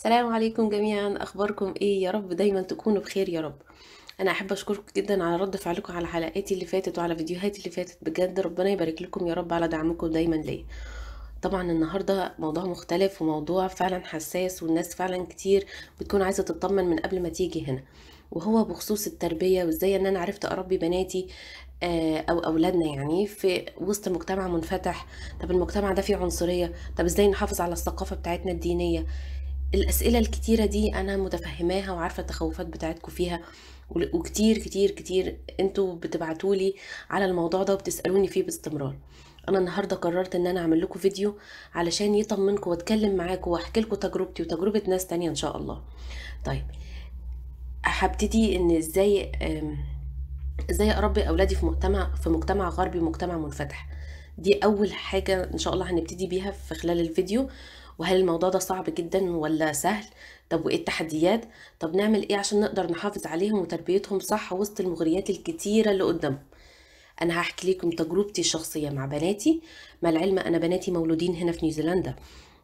السلام عليكم جميعا اخباركم ايه يا رب دايما تكونوا بخير يا رب انا احب اشكركم جدا على رد فعلكم على حلقاتي اللي فاتت وعلى فيديوهاتي اللي فاتت بجد ربنا يبارك لكم يا رب على دعمكم دايما ليا طبعا النهارده موضوع مختلف وموضوع فعلا حساس والناس فعلا كتير بتكون عايزه تطمن من قبل ما تيجي هنا وهو بخصوص التربيه وازاي ان انا عرفت اربي بناتي آه، او اولادنا يعني في وسط مجتمع منفتح طب المجتمع ده فيه عنصريه طب ازاي نحافظ على الثقافه بتاعتنا الدينيه الأسئلة الكتيرة دي أنا متفهماها وعارفة التخوفات بتاعتكم فيها وكتير كتير كتير انتوا بتبعتولي على الموضوع ده وبتسألوني فيه باستمرار انا النهارده قررت ان انا اعمل لكم فيديو علشان يطمنكم واتكلم معاكم واحكي لكم تجربتي وتجربه ناس تانية ان شاء الله طيب هبتدي ان ازاي ازاي اربي اولادي في مجتمع في مجتمع غربي مجتمع منفتح دي اول حاجه ان شاء الله هنبتدي بيها في خلال الفيديو وهل الموضوع ده صعب جدا ولا سهل طب وايه التحديات طب نعمل ايه عشان نقدر نحافظ عليهم وتربيتهم صح وسط المغريات الكتيرة اللي قدامهم انا هحكي لكم تجربتي الشخصية مع بناتي مع العلم انا بناتي مولودين هنا في نيوزيلندا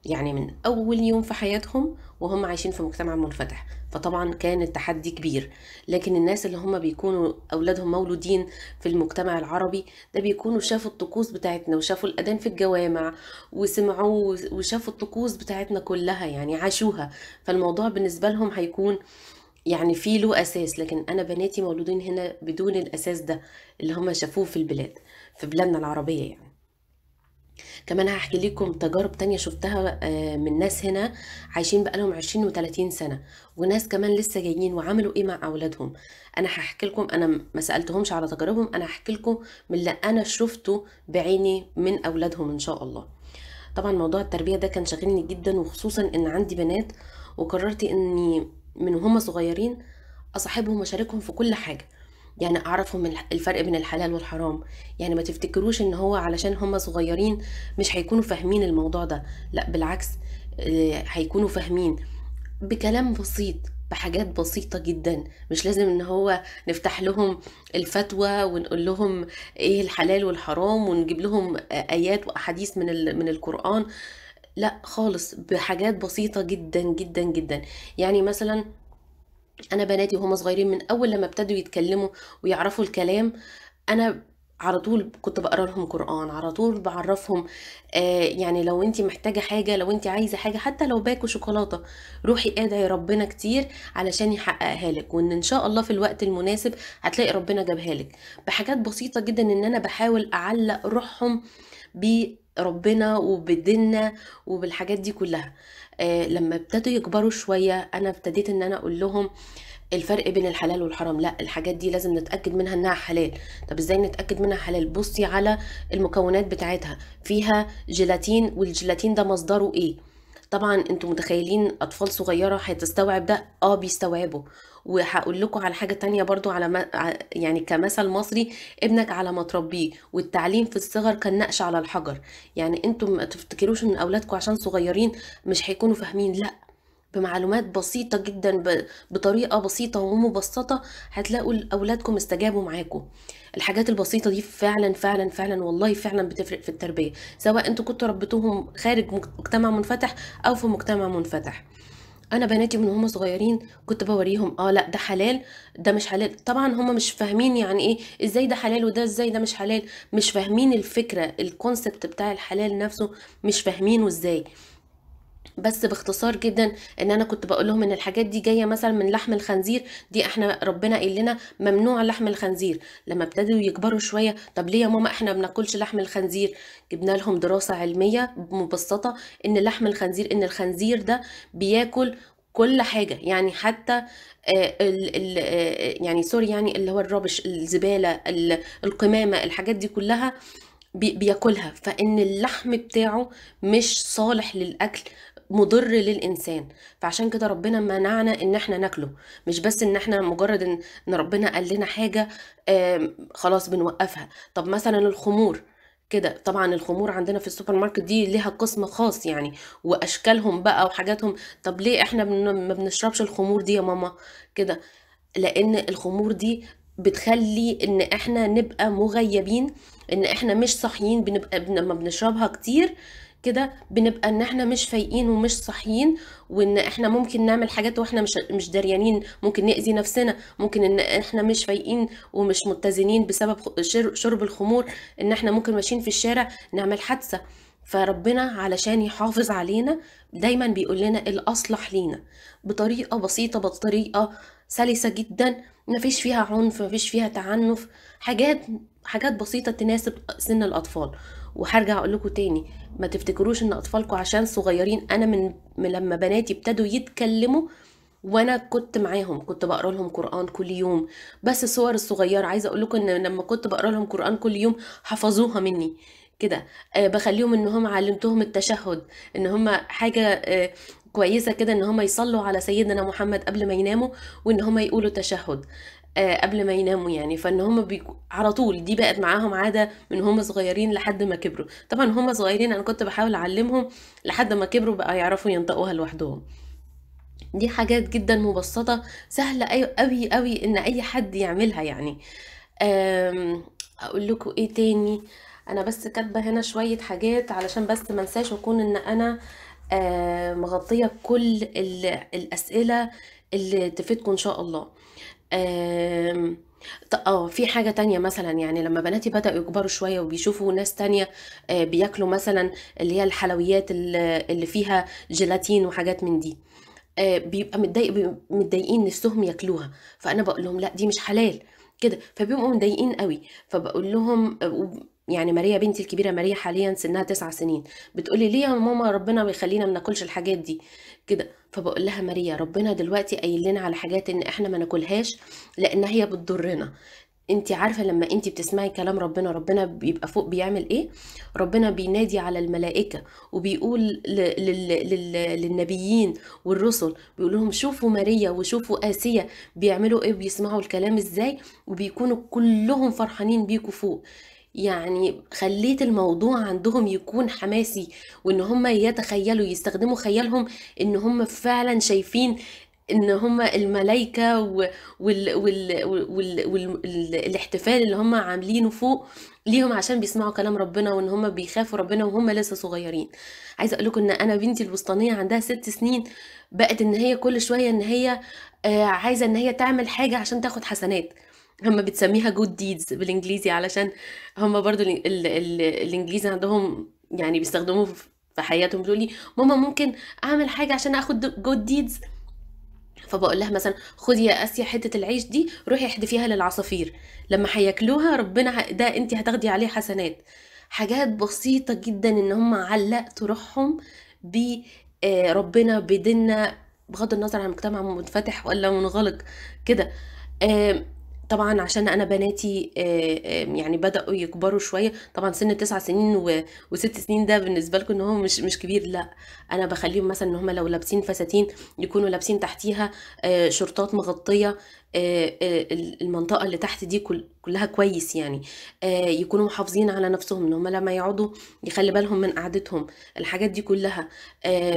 يعني من أول يوم في حياتهم وهم عايشين في مجتمع منفتح فطبعا كان التحدي كبير لكن الناس اللي هم بيكونوا أولادهم مولودين في المجتمع العربي ده بيكونوا شافوا الطقوس بتاعتنا وشافوا الأذان في الجوامع وسمعوا وشافوا الطقوس بتاعتنا كلها يعني عاشوها فالموضوع بالنسبة لهم هيكون يعني في له اساس لكن انا بناتي مولودين هنا بدون الاساس ده اللي هم شافوه في البلاد في بلادنا العربيه يعني كمان هحكي لكم تجارب تانية شفتها آه، من ناس هنا عايشين بقالهم عشرين وتلاتين سنة وناس كمان لسه جايين وعملوا ايه مع اولادهم انا هحكي لكم انا ما سالتهمش على تجاربهم انا هحكي لكم من اللي انا شفته بعيني من اولادهم ان شاء الله طبعا موضوع التربية ده كان شاغلني جدا وخصوصا ان عندي بنات وقررت اني من هما صغيرين اصاحبهم واشاركهم في كل حاجة يعني اعرفهم الفرق بين الحلال والحرام يعني ما تفتكروش ان هو علشان هم صغيرين مش هيكونوا فاهمين الموضوع ده لا بالعكس آه، هيكونوا فاهمين بكلام بسيط بحاجات بسيطة جدا مش لازم ان هو نفتح لهم الفتوى ونقول لهم ايه الحلال والحرام ونجيب لهم ايات واحاديث من من القرآن لا خالص بحاجات بسيطة جدا جدا جدا يعني مثلا انا بناتي وهم صغيرين من اول لما ابتدوا يتكلموا ويعرفوا الكلام انا على طول كنت بقرا لهم قران على طول بعرفهم آه يعني لو انت محتاجه حاجه لو انت عايزه حاجه حتى لو باكو شوكولاته روحي ادعي ربنا كتير علشان يحققها لك وان ان شاء الله في الوقت المناسب هتلاقي ربنا جابها لك بحاجات بسيطه جدا ان انا بحاول اعلق روحهم ب ربنا وبديننا وبالحاجات دي كلها آه لما ابتدوا يكبروا شويه انا ابتديت ان انا اقول لهم الفرق بين الحلال والحرام لا الحاجات دي لازم نتاكد منها انها حلال طب ازاي نتاكد منها حلال بصي على المكونات بتاعتها فيها جيلاتين والجيلاتين ده مصدره ايه طبعا انتوا متخيلين اطفال صغيره هتستوعب ده اه بيستوعبوا وهقول لكم على حاجه تانية برضو على ما يعني كمثل مصري ابنك على ما تربيه والتعليم في الصغر كان نقش على الحجر يعني انتم ما تفتكروش ان اولادكم عشان صغيرين مش هيكونوا فاهمين لا بمعلومات بسيطة جدا بطريقة بسيطة ومبسطة هتلاقوا أولادكم استجابوا معاكم الحاجات البسيطة دي فعلا فعلا فعلا والله فعلا بتفرق في التربية سواء انتوا كنتوا ربيتوهم خارج مجتمع منفتح أو في مجتمع منفتح انا بناتي من هم صغيرين كنت بوريهم اه لا ده حلال ده مش حلال طبعا هم مش فاهمين يعني ايه ازاي ده حلال وده ازاي ده مش حلال مش فاهمين الفكره الكونسبت بتاع الحلال نفسه مش فاهمينه ازاي بس باختصار جدا ان انا كنت بقول لهم ان الحاجات دي جايه مثلا من لحم الخنزير دي احنا ربنا قال لنا ممنوع لحم الخنزير لما ابتدوا يكبروا شويه طب ليه يا ماما احنا ما بناكلش لحم الخنزير جبنا لهم دراسه علميه مبسطه ان لحم الخنزير ان الخنزير ده بياكل كل حاجه يعني حتى الـ آه، الـ آه، يعني سوري يعني اللي هو الربش الزباله القمامه الحاجات دي كلها بياكلها فان اللحم بتاعه مش صالح للاكل مضر للانسان فعشان كده ربنا منعنا ان احنا ناكله مش بس ان احنا مجرد ان ربنا قال لنا حاجه خلاص بنوقفها طب مثلا الخمور كده طبعا الخمور عندنا في السوبر ماركت دي ليها قسم خاص يعني واشكالهم بقى وحاجاتهم طب ليه احنا ما بنشربش الخمور دي يا ماما كده لان الخمور دي بتخلي ان احنا نبقى مغيبين ان احنا مش صاحيين بنبقى لما بنشربها كتير كده بنبقى ان احنا مش فايقين ومش صاحيين وان احنا ممكن نعمل حاجات واحنا مش مش داريانين ممكن نأذي نفسنا ممكن ان احنا مش فايقين ومش متزنين بسبب شرب الخمور ان احنا ممكن ماشيين في الشارع نعمل حادثه فربنا علشان يحافظ علينا دايما بيقول لنا الاصلح لينا بطريقه بسيطه بطريقه سلسه جدا مفيش فيها عنف مفيش فيها تعنف حاجات حاجات بسيطه تناسب سن الاطفال وهرجع اقول لكم تاني ما تفتكروش ان اطفالكم عشان صغيرين انا من لما بناتي ابتدوا يتكلموا وانا كنت معاهم كنت بقرا لهم قران كل يوم بس الصور الصغيره عايزه اقول لكم ان لما كنت بقرا لهم قران كل يوم حفظوها مني كده أه بخليهم ان هم علمتهم التشهد ان هم حاجه أه كويسه كده ان هم يصلوا على سيدنا محمد قبل ما يناموا وان هم يقولوا تشهد آه، قبل ما يناموا يعني فان هم بيكو على طول دي بقت معاهم عاده من هم صغيرين لحد ما كبروا طبعا هم صغيرين انا كنت بحاول اعلمهم لحد ما كبروا بقى يعرفوا ينطقوها لوحدهم دي حاجات جدا مبسطه سهله أيوة قوي قوي ان اي حد يعملها يعني اقول لكم ايه تاني انا بس كاتبه هنا شويه حاجات علشان بس ما انساش اكون ان انا آه، مغطيه كل الاسئله اللي تفيدكم ان شاء الله آه، في حاجة تانية مثلًا، يعني لمّا بناتي بدأوا يكبروا شوية وبيشوفوا ناس تانية آه، بياكلوا مثلًا اللي هي الحلويات اللي فيها جيلاتين وحاجات من دي، آه، بيبقى متضايق بيبقوا متضايقين نِفسهم ياكلوها، فأنا بقول لهم: "لأ دي مش حلال." كده، فبيبقوا متضايقين أوي، فبقول لهم آه، يعني ماريا بنتي الكبيره ماريا حاليا سنها تسع سنين بتقولي ليه يا ماما ربنا بيخلينا ما ناكلش الحاجات دي كده فبقول لها ماريا ربنا دلوقتي قايل لنا على حاجات ان احنا ما ناكلهاش لان هي بتضرنا انت عارفه لما انت بتسمعي كلام ربنا ربنا بيبقى فوق بيعمل ايه ربنا بينادي على الملائكه وبيقول لـ لـ للنبيين والرسل بيقول لهم شوفوا ماريا وشوفوا اسيا بيعملوا ايه بيسمعوا الكلام ازاي وبيكونوا كلهم فرحانين بيكوا فوق يعني خليت الموضوع عندهم يكون حماسي وان هم يتخيلوا يستخدموا خيالهم ان هم فعلا شايفين ان هم الملائكه وال وال وال وال وال الاحتفال اللي هم عاملينه فوق ليهم عشان بيسمعوا كلام ربنا وان هم بيخافوا ربنا وهم لسه صغيرين عايزه اقول لكم ان انا بنتي الوسطانيه عندها ست سنين بقت ان هي كل شويه ان هي آه، عايزه ان هي تعمل حاجه عشان تاخد حسنات هم بتسميها good deeds بالانجليزي علشان هم برضو ال ال ال الانجليز عندهم يعني بيستخدموه في حياتهم بتقول لي ماما ممكن اعمل حاجه عشان اخد جود ديدز فبقول لها مثلا خدي يا اسيا حته العيش دي روحي احدفيها للعصافير لما هياكلوها ربنا ده انت هتاخدي عليه حسنات حاجات بسيطه جدا ان هم علقتوا روحهم بربنا آه، بديننا بغض النظر عن مجتمع منفتح ولا منغلق كده طبعا عشان انا بناتي آه، يعني بداوا يكبروا شويه طبعا سن تسع سنين وست سنين ده بالنسبه لكم ان هو مش مش كبير لا انا بخليهم مثلا ان هم لو لابسين فساتين يكونوا لابسين تحتيها آه، شرطات مغطيه آه، المنطقه اللي تحت دي كلها كويس يعني يكونوا محافظين على نفسهم ان هم لما يقعدوا يخلي بالهم من قعدتهم الحاجات دي كلها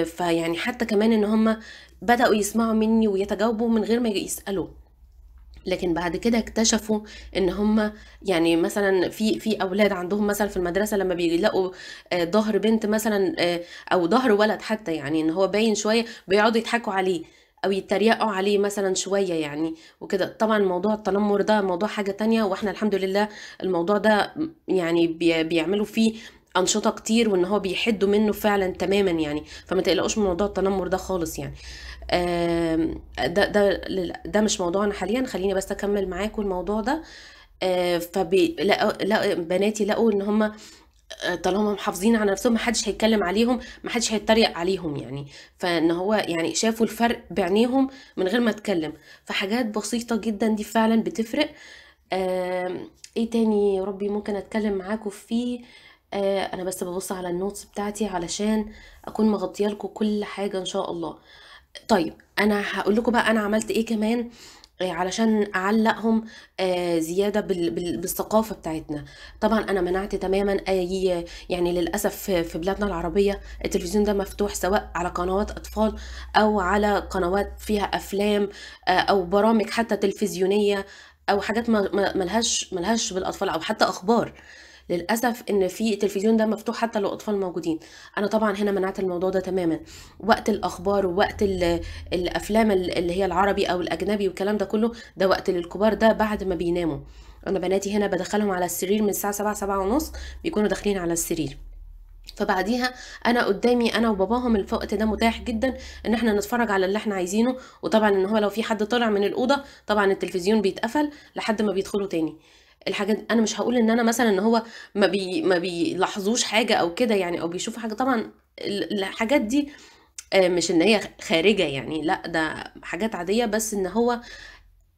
فيعني حتى كمان ان هم بداوا يسمعوا مني ويتجاوبوا من غير ما يسالوا لكن بعد كده اكتشفوا ان هم يعني مثلا في في اولاد عندهم مثلا في المدرسه لما بيلاقوا آه، ظهر بنت مثلا آه، او ظهر ولد حتى يعني ان هو باين شويه بيقعدوا يضحكوا عليه او يتريقوا عليه مثلا شويه يعني وكده طبعا موضوع التنمر ده موضوع حاجه تانية واحنا الحمد لله الموضوع ده يعني بيعملوا فيه انشطه كتير وان هو بيحدوا منه فعلا تماما يعني فما تقلقوش من موضوع التنمر ده خالص يعني ده ده ده مش موضوعنا حاليا خليني بس اكمل معاكم الموضوع ده فبلاقوا بناتي لقوا ان هم طالما محافظين على نفسهم محدش هيتكلم عليهم محدش هيتريق عليهم يعني فان هو يعني شافوا الفرق بعينيهم من غير ما اتكلم فحاجات بسيطه جدا دي فعلا بتفرق ايه تاني يا ربي ممكن اتكلم معاكم فيه آه انا بس ببص على النوتس بتاعتي علشان اكون مغطيه لكم كل حاجه ان شاء الله طيب انا هقول لكم بقى انا عملت ايه كمان آه، علشان اعلقهم آه، زياده بالثقافه بتاعتنا طبعا انا منعت تماما اي يعني للاسف في بلادنا العربيه التلفزيون ده مفتوح سواء على قنوات اطفال او على قنوات فيها افلام آه، او برامج حتى تلفزيونيه او حاجات ملهاش ملهاش بالاطفال او حتى اخبار للاسف ان في التلفزيون ده مفتوح حتى لو اطفال موجودين انا طبعا هنا منعت الموضوع ده تماما وقت الاخبار ووقت الافلام اللي هي العربي او الاجنبي والكلام ده كله ده وقت للكبار ده بعد ما بيناموا انا بناتي هنا بدخلهم على السرير من الساعه سبعة سبعة ونص بيكونوا داخلين على السرير فبعديها انا قدامي انا وباباهم الوقت ده متاح جدا ان احنا نتفرج على اللي احنا عايزينه وطبعا ان هو لو في حد طلع من الاوضه طبعا التلفزيون بيتقفل لحد ما بيدخلوا تاني الحاجات انا مش هقول ان انا مثلا ان هو ما بي ما بيلاحظوش حاجه او كده يعني او بيشوفوا حاجه طبعا الحاجات دي آه، مش ان هي خارجه يعني لا ده حاجات عاديه بس ان هو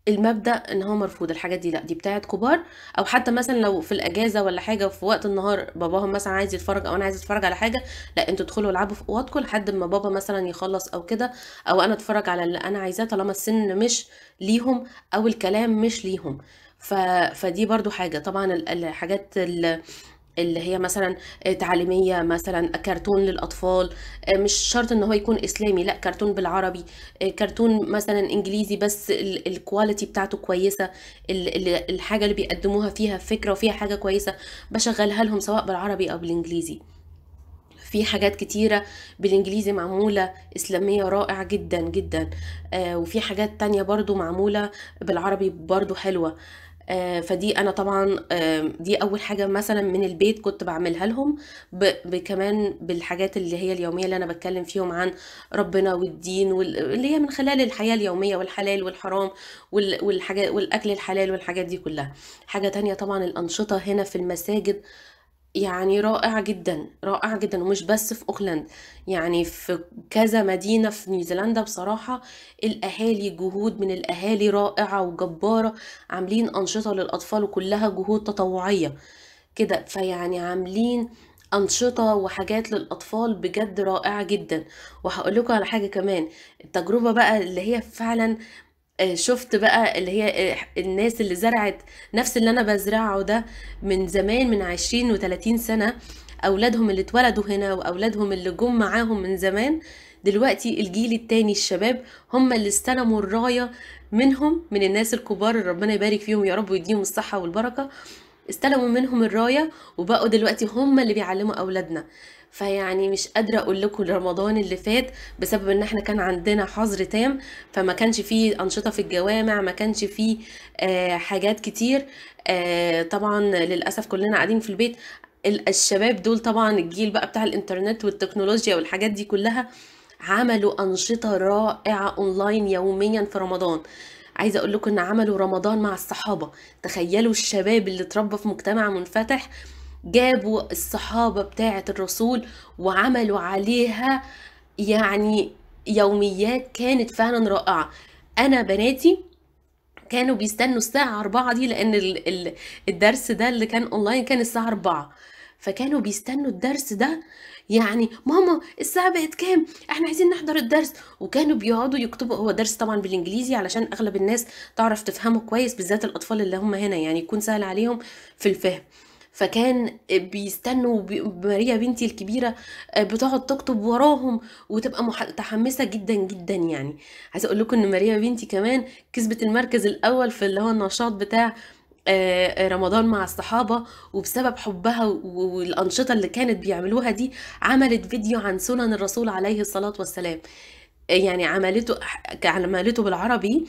المبدا ان هو مرفوض الحاجات دي لا دي بتاعه كبار او حتى مثلا لو في الاجازه ولا حاجه وفي وقت النهار باباهم مثلا عايز يتفرج او انا عايز اتفرج على حاجه لا انتوا ادخلوا العبوا في اوضتكم لحد ما بابا مثلا يخلص او كده او انا اتفرج على اللي انا عايزاه طالما السن مش ليهم او الكلام مش ليهم ف... فدي برضو حاجة طبعا الحاجات ال... اللي هي مثلا تعليمية مثلا كرتون للأطفال مش شرط ان هو يكون إسلامي لا كرتون بالعربي كرتون مثلا إنجليزي بس الكواليتي بتاعته كويسة الحاجة اللي بيقدموها فيها فكرة وفيها حاجة كويسة بشغلها لهم سواء بالعربي أو بالإنجليزي في حاجات كتيرة بالإنجليزي معمولة إسلامية رائعة جدا جدا آه، وفي حاجات تانية برضو معمولة بالعربي برضو حلوة آه، فدي انا طبعا دي اول حاجه مثلا من البيت كنت بعملها لهم كمان بالحاجات اللي هي اليوميه اللي انا بتكلم فيهم عن ربنا والدين واللي هي من خلال الحياه اليوميه والحلال والحرام والحاجات والاكل الحلال والحاجات دي كلها حاجه تانية طبعا الانشطه هنا في المساجد يعني رائع جدًا، رائع جدًا، ومش بس في أوكلاند، يعني في كذا مدينة في نيوزيلندا بصراحة الأهالي جهود من الأهالي رائعة وجبارة، عاملين أنشطة للأطفال وكلها جهود تطوعية كده، فيعني عاملين أنشطة وحاجات للأطفال بجد رائعة جدًا، وهقول لكم على حاجة كمان، التجربة بقى اللي هي فعلًا آه، شفت بقى اللي هي آه، الناس اللي زرعت نفس اللي انا بزرعه ده من زمان من عشرين وتلاتين سنة اولادهم اللي اتولدوا هنا واولادهم اللي جم معاهم من زمان دلوقتي الجيل التاني الشباب هم اللي استلموا الراية منهم من الناس الكبار ربنا يبارك فيهم يا رب ويديهم الصحة والبركة استلموا منهم الراية وبقوا دلوقتي هم اللي بيعلموا أولادنا فيعني مش قادرة أقول لكم رمضان اللي فات بسبب إن إحنا كان عندنا حظر تام فما كانش فيه أنشطة في الجوامع ما كانش فيه آه حاجات كتير آه طبعا للأسف كلنا قاعدين في البيت الشباب دول طبعا الجيل بقى بتاع الانترنت والتكنولوجيا والحاجات دي كلها عملوا أنشطة رائعة أونلاين يوميا في رمضان عايزه اقول لكم ان عملوا رمضان مع الصحابه تخيلوا الشباب اللي اتربى في مجتمع منفتح جابوا الصحابه بتاعه الرسول وعملوا عليها يعني يوميات كانت فعلا رائعه انا بناتي كانوا بيستنوا الساعة أربعة دي لأن الدرس ده اللي كان أونلاين كان الساعة أربعة فكانوا بيستنوا الدرس ده يعني ماما الساعة بقت كام احنا عايزين نحضر الدرس وكانوا بيقعدوا يكتبوا هو درس طبعا بالانجليزي علشان اغلب الناس تعرف تفهمه كويس بالذات الاطفال اللي هم هنا يعني يكون سهل عليهم في الفهم فكان بيستنوا ماريا بنتي الكبيره بتقعد تكتب وراهم وتبقى متحمسه جدا جدا يعني عايزه اقول لكم ان ماريا بنتي كمان كسبت المركز الاول في اللي هو النشاط بتاع آه، رمضان مع الصحابة وبسبب حبها والأنشطة اللي كانت بيعملوها دي عملت فيديو عن سنن الرسول عليه الصلاة والسلام يعني عملته عملته بالعربي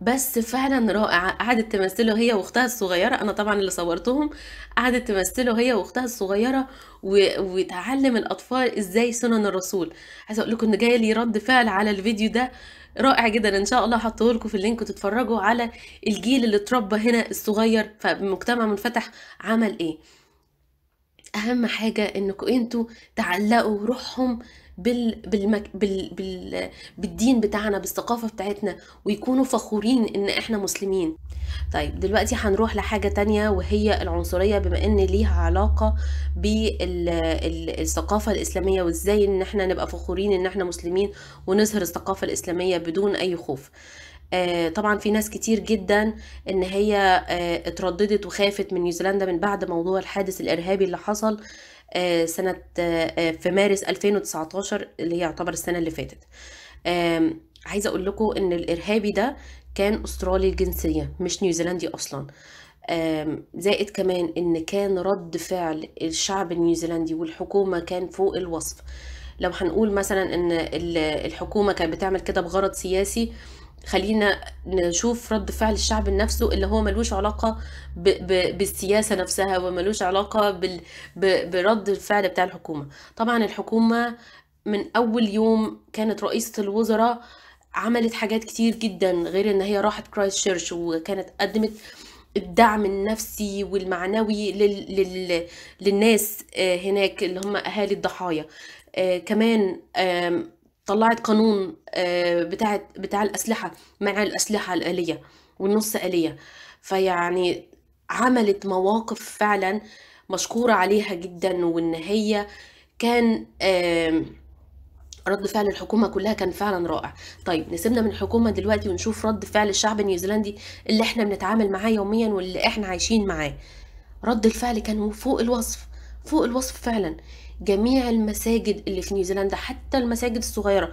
بس فعلا رائع قعدت تمثله هي واختها الصغيره انا طبعا اللي صورتهم قعدت تمثله هي واختها الصغيره و... وتعلم الاطفال ازاي سنن الرسول عايزه اقول لكم ان جاي لي رد فعل على الفيديو ده رائع جدا ان شاء الله هحطه لكم في اللينك وتتفرجوا على الجيل اللي اتربى هنا الصغير فمجتمع منفتح عمل ايه اهم حاجه انكم انتوا تعلقوا روحهم بال بالمك بال بال بالدين بتاعنا بالثقافه بتاعتنا ويكونوا فخورين ان احنا مسلمين طيب دلوقتي هنروح لحاجه تانية وهي العنصريه بما ان ليها علاقه بالثقافه الاسلاميه وازاي ان احنا نبقى فخورين ان احنا مسلمين ونظهر الثقافه الاسلاميه بدون اي خوف آه، طبعا في ناس كتير جدا ان هي آه، اترددت وخافت من نيوزيلندا من بعد موضوع الحادث الارهابي اللي حصل آه، سنة آه، آه، في مارس 2019 اللي هي يعتبر السنة اللي فاتت عايزة أقول لكم إن الإرهابي ده كان أسترالي الجنسية مش نيوزيلندي أصلا زائد كمان إن كان رد فعل الشعب النيوزيلندي والحكومة كان فوق الوصف لو هنقول مثلا إن الحكومة كانت بتعمل كده بغرض سياسي خلينا نشوف رد فعل الشعب نفسه اللي هو ملوش علاقة ب ب بالسياسة نفسها وملوش علاقة بال ب برد الفعل بتاع الحكومة طبعا الحكومة من أول يوم كانت رئيسة الوزراء عملت حاجات كتير جدا غير ان هي راحت كرايست شيرش وكانت قدمت الدعم النفسي والمعنوي لل... لل... للناس آه، هناك اللي هم اهالي الضحايا آه، كمان طلعت قانون آه، بتاع بتاع الأسلحة منع الأسلحة الآلية والنص آلية فيعني عملت مواقف فعلا مشكورة عليها جدا وإن هي كان رد فعل الحكومة كلها كان فعلا رائع طيب نسيبنا من الحكومة دلوقتي ونشوف رد فعل الشعب النيوزيلندي اللي احنا بنتعامل معاه يوميا واللي احنا عايشين معاه رد الفعل كان فوق الوصف فوق الوصف فعلا جميع المساجد اللي في نيوزيلندا حتى المساجد الصغيره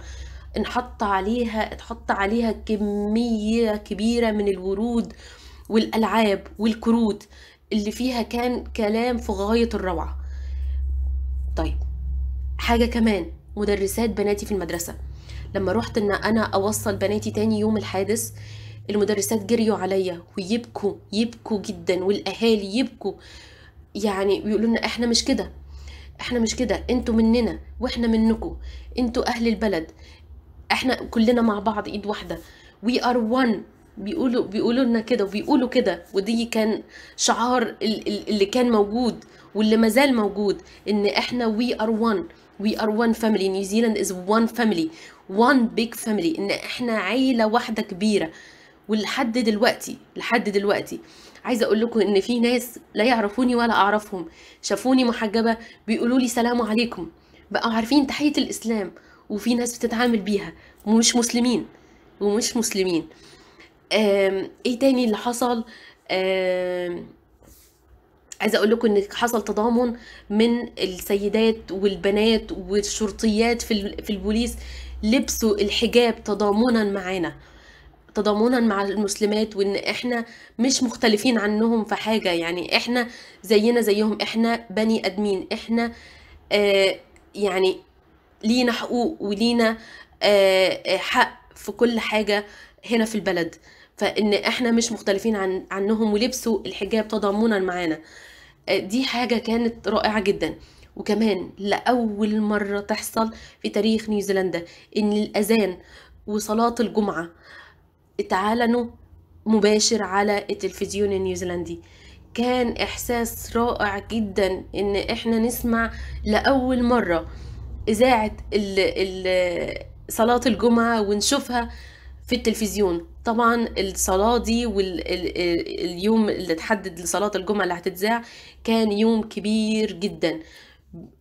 انحط عليها اتحط عليها كميه كبيره من الورود والالعاب والكروت اللي فيها كان كلام في غايه الروعه طيب حاجه كمان مدرسات بناتي في المدرسه لما رحت ان انا اوصل بناتي تاني يوم الحادث المدرسات جريوا عليا ويبكوا يبكوا جدا والاهالي يبكوا يعني بيقولوا لنا احنا مش كده احنا مش كده انتوا مننا واحنا منكم انتوا اهل البلد احنا كلنا مع بعض ايد واحده وي ار وان بيقولوا بيقولوا لنا كده وبيقولوا كده ودي كان شعار اللي كان موجود واللي ما زال موجود ان احنا وي ار وان وي ار وان فاميلي نيوزيلاند از وان فاميلي وان بيج فاميلي ان احنا عيله واحده كبيره ولحد دلوقتي لحد دلوقتي عايزه اقول لكم ان في ناس لا يعرفوني ولا اعرفهم شافوني محجبه بيقولوا لي سلام عليكم بقوا عارفين تحيه الاسلام وفي ناس بتتعامل بيها ومش مسلمين ومش مسلمين ايه تاني اللي حصل عايزه اقول لكم ان حصل تضامن من السيدات والبنات والشرطيات في البوليس لبسوا الحجاب تضامنا معانا تضامنا مع المسلمات وان احنا مش مختلفين عنهم في حاجه يعني احنا زينا زيهم احنا بني ادمين احنا آه يعني لينا حقوق ولينا آه, آه، حق في كل حاجه هنا في البلد فان احنا مش مختلفين عن عنهم ولبسوا الحجاب تضامنا معانا آه، دي حاجه كانت رائعه جدا وكمان لاول مره تحصل في تاريخ نيوزيلندا ان الاذان وصلاه الجمعه اتعلنوا مباشر على التلفزيون النيوزيلندي كان احساس رائع جدا ان احنا نسمع لاول مره اذاعه ال ال صلاه الجمعه ونشوفها في التلفزيون طبعا الصلاة دي واليوم اللي اتحدد لصلاة الجمعة اللي هتتذاع كان يوم كبير جدا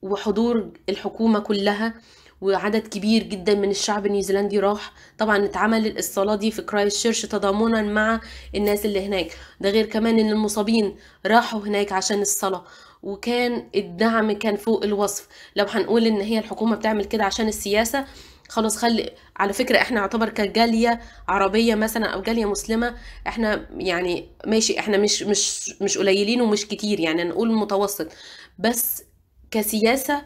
وحضور الحكومة كلها وعدد كبير جدا من الشعب النيوزيلندي راح طبعا اتعمل الصلاة دي في كرايست شيرش تضامنا مع الناس اللي هناك ده غير كمان ان المصابين راحوا هناك عشان الصلاة وكان الدعم كان فوق الوصف لو هنقول ان هي الحكومة بتعمل كده عشان السياسة خلاص خلي على فكرة احنا اعتبر كجالية عربية مثلا او جالية مسلمة احنا يعني ماشي احنا مش مش مش قليلين ومش كتير يعني نقول متوسط بس كسياسة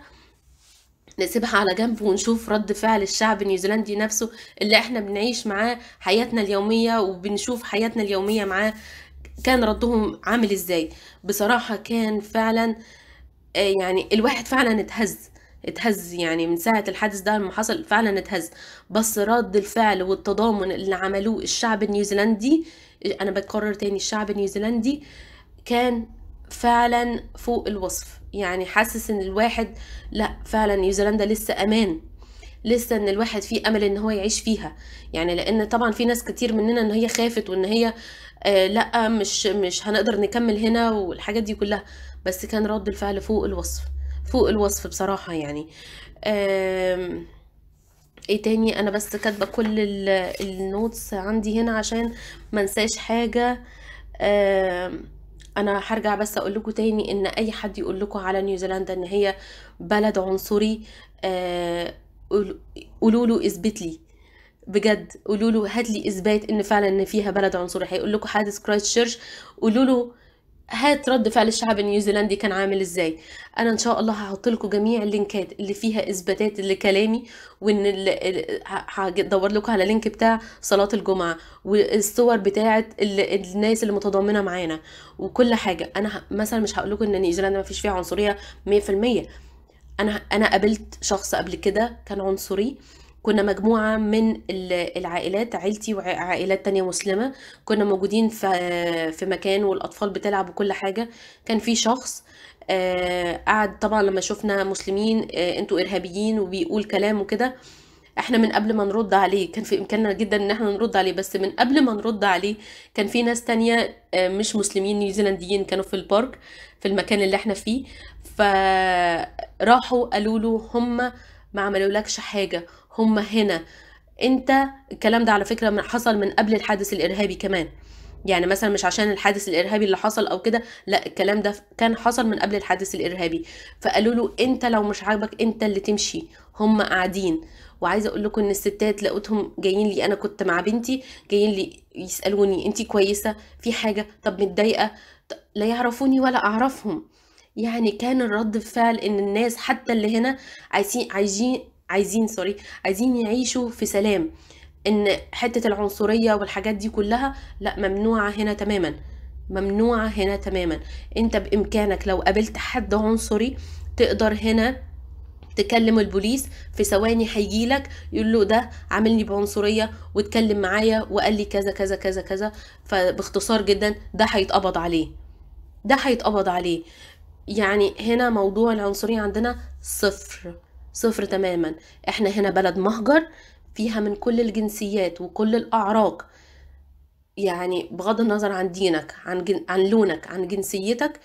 نسيبها على جنب ونشوف رد فعل الشعب النيوزيلندي نفسه اللي احنا بنعيش معاه حياتنا اليوميه وبنشوف حياتنا اليوميه معاه كان ردهم عامل ازاي بصراحه كان فعلا آه، يعني الواحد فعلا اتهز اتهز يعني من ساعة الحادث ده لما حصل فعلا اتهز بس رد الفعل والتضامن اللي عملوه الشعب النيوزيلندي انا بكرر تاني الشعب النيوزيلندي كان فعلا فوق الوصف يعني حاسس ان الواحد لا فعلا نيوزيلندا لسه امان لسه ان الواحد فيه امل ان هو يعيش فيها يعني لان طبعا في ناس كتير مننا ان هي خافت وان هي آه لا مش مش هنقدر نكمل هنا والحاجات دي كلها بس كان رد الفعل فوق الوصف فوق الوصف بصراحه يعني آه ايه تاني انا بس كاتبه كل النوتس عندي هنا عشان منساش حاجه آه انا هرجع بس اقول لكم تاني ان اي حد يقول لكم على نيوزيلندا ان هي بلد عنصري آه، قولوا له اثبت لي بجد قولوا له هات لي اثبات ان فعلا ان فيها بلد عنصري هيقول لكم حادث كرايست تشيرش قولوا له هات رد فعل الشعب النيوزيلندي كان عامل ازاي انا ان شاء الله هحط لكم جميع اللينكات اللي فيها اثباتات لكلامي وان هدور لكم على لينك بتاع صلاه الجمعه والصور بتاعه الناس اللي متضامنه معانا وكل حاجه انا مثلا مش هقول لكم ان نيوزيلندا ما فيش فيها عنصريه 100% انا انا قابلت شخص قبل كده كان عنصري كنا مجموعة من العائلات عائلتي وعائلات تانية مسلمة كنا موجودين في مكان والأطفال بتلعب وكل حاجة كان في شخص آه، قعد طبعا لما شفنا مسلمين آه، انتوا إرهابيين وبيقول كلام وكده احنا من قبل ما نرد عليه كان في امكاننا جدا ان احنا نرد عليه بس من قبل ما نرد عليه كان في ناس تانية آه، مش مسلمين نيوزيلنديين كانوا في البارك في المكان اللي احنا فيه فراحوا قالوا له هم ما لكش حاجة هم هنا انت الكلام ده على فكره من حصل من قبل الحادث الارهابي كمان يعني مثلا مش عشان الحادث الارهابي اللي حصل او كده لا الكلام ده كان حصل من قبل الحادث الارهابي فقالوا له انت لو مش عاجبك انت اللي تمشي هم قاعدين وعايزه اقول لكم ان الستات لقيتهم جايين لي انا كنت مع بنتي جايين لي يسالوني انت كويسه في حاجه طب متضايقه لا يعرفوني ولا اعرفهم يعني كان الرد فعل ان الناس حتى اللي هنا عايزين عايزين عايزين سوري عايزين يعيشوا في سلام ان حته العنصريه والحاجات دي كلها لا ممنوعه هنا تماما ممنوعه هنا تماما انت بامكانك لو قابلت حد عنصري تقدر هنا تكلم البوليس في ثواني هيجيلك يقول له ده عاملني بعنصريه واتكلم معايا وقال لي كذا كذا كذا كذا فباختصار جدا ده هيتقبض عليه ده هيتقبض عليه يعني هنا موضوع العنصريه عندنا صفر صفر تماما احنا هنا بلد مهجر فيها من كل الجنسيات وكل الاعراق يعني بغض النظر عن دينك عن, جن... عن لونك عن جنسيتك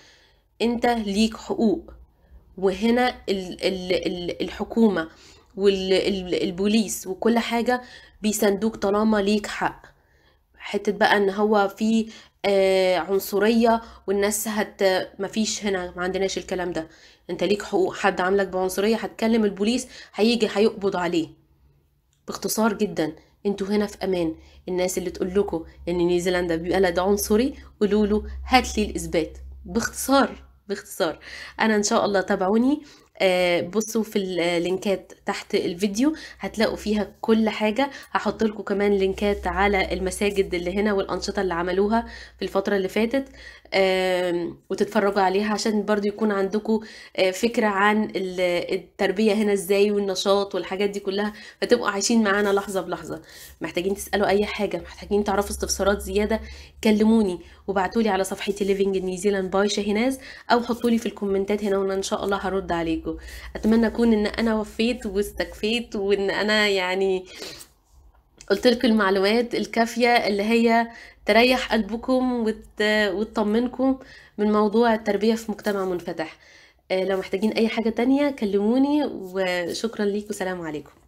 انت ليك حقوق وهنا ال... ال... ال... الحكومة والبوليس وكل حاجة بيساندوك طالما ليك حق حته بقى ان هو في آه عنصريه والناس هت مفيش هنا ما عندناش الكلام ده انت ليك حقوق حد عاملك بعنصريه هتكلم البوليس هيجي هيقبض عليه باختصار جدا انتوا هنا في امان الناس اللي تقول لكم ان نيوزيلندا بلد عنصري قولوا له هات لي الاثبات باختصار باختصار انا ان شاء الله تابعوني آه، بصوا في اللينكات آه، تحت الفيديو هتلاقوا فيها كل حاجة هحط لكم كمان لينكات على المساجد اللي هنا والأنشطة اللي عملوها في الفترة اللي فاتت وتتفرجوا عليها عشان برضو يكون عندكم آه، فكرة عن التربية هنا ازاي والنشاط والحاجات دي كلها فتبقوا عايشين معانا لحظة بلحظة محتاجين تسألوا اي حاجة محتاجين تعرفوا استفسارات زيادة كلموني وبعتولي على صفحتي ليفينج نيوزيلاند باي شاهيناز او حطولي في الكومنتات هنا وانا ان شاء الله هرد عليكم اتمنى اكون ان انا وفيت واستكفيت وان انا يعني قلت لكم المعلومات الكافيه اللي هي تريح قلبكم وت... وتطمنكم من موضوع التربية في مجتمع منفتح آه، لو محتاجين أي حاجة تانية كلموني وشكرا ليك وسلام عليكم